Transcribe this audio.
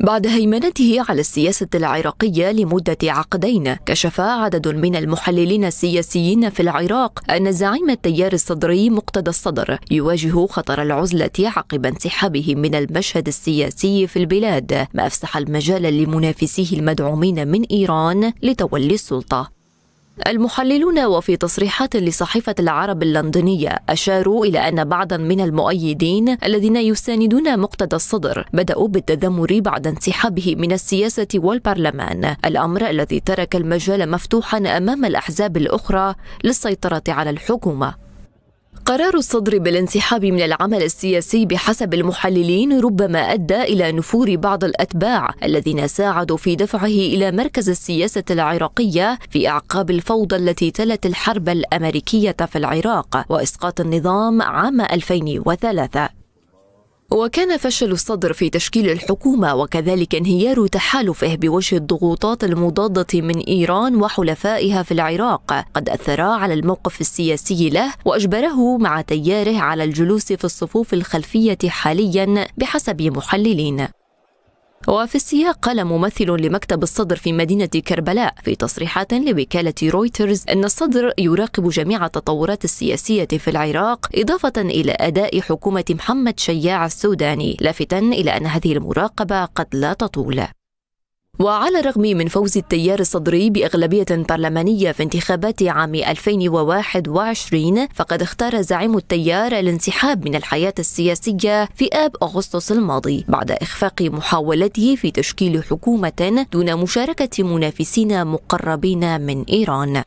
بعد هيمنته على السياسة العراقية لمدة عقدين كشف عدد من المحللين السياسيين في العراق أن زعيم التيار الصدري مقتدى الصدر يواجه خطر العزلة عقب انسحابه من المشهد السياسي في البلاد ما أفسح المجال لمنافسيه المدعومين من إيران لتولي السلطة المحللون وفي تصريحات لصحيفة العرب اللندنية أشاروا إلى أن بعضا من المؤيدين الذين يساندون مقتدى الصدر بدأوا بالتذمر بعد انسحابه من السياسة والبرلمان الأمر الذي ترك المجال مفتوحا أمام الأحزاب الأخرى للسيطرة على الحكومة قرار الصدر بالانسحاب من العمل السياسي بحسب المحللين ربما أدى إلى نفور بعض الأتباع الذين ساعدوا في دفعه إلى مركز السياسة العراقية في أعقاب الفوضى التي تلت الحرب الأمريكية في العراق وإسقاط النظام عام 2003 وكان فشل الصدر في تشكيل الحكومة وكذلك انهيار تحالفه بوجه الضغوطات المضادة من إيران وحلفائها في العراق قد أثرا على الموقف السياسي له وأجبره مع تياره على الجلوس في الصفوف الخلفية حاليا بحسب محللين وفي السياق قال ممثل لمكتب الصدر في مدينة كربلاء في تصريحات لوكالة رويترز أن الصدر يراقب جميع التطورات السياسية في العراق إضافة إلى أداء حكومة محمد شياع السوداني لافتا إلى أن هذه المراقبة قد لا تطول وعلى الرغم من فوز التيار الصدري بأغلبية برلمانية في انتخابات عام 2021 فقد اختار زعيم التيار الانسحاب من الحياة السياسية في آب أغسطس الماضي بعد إخفاق محاولته في تشكيل حكومة دون مشاركة منافسين مقربين من إيران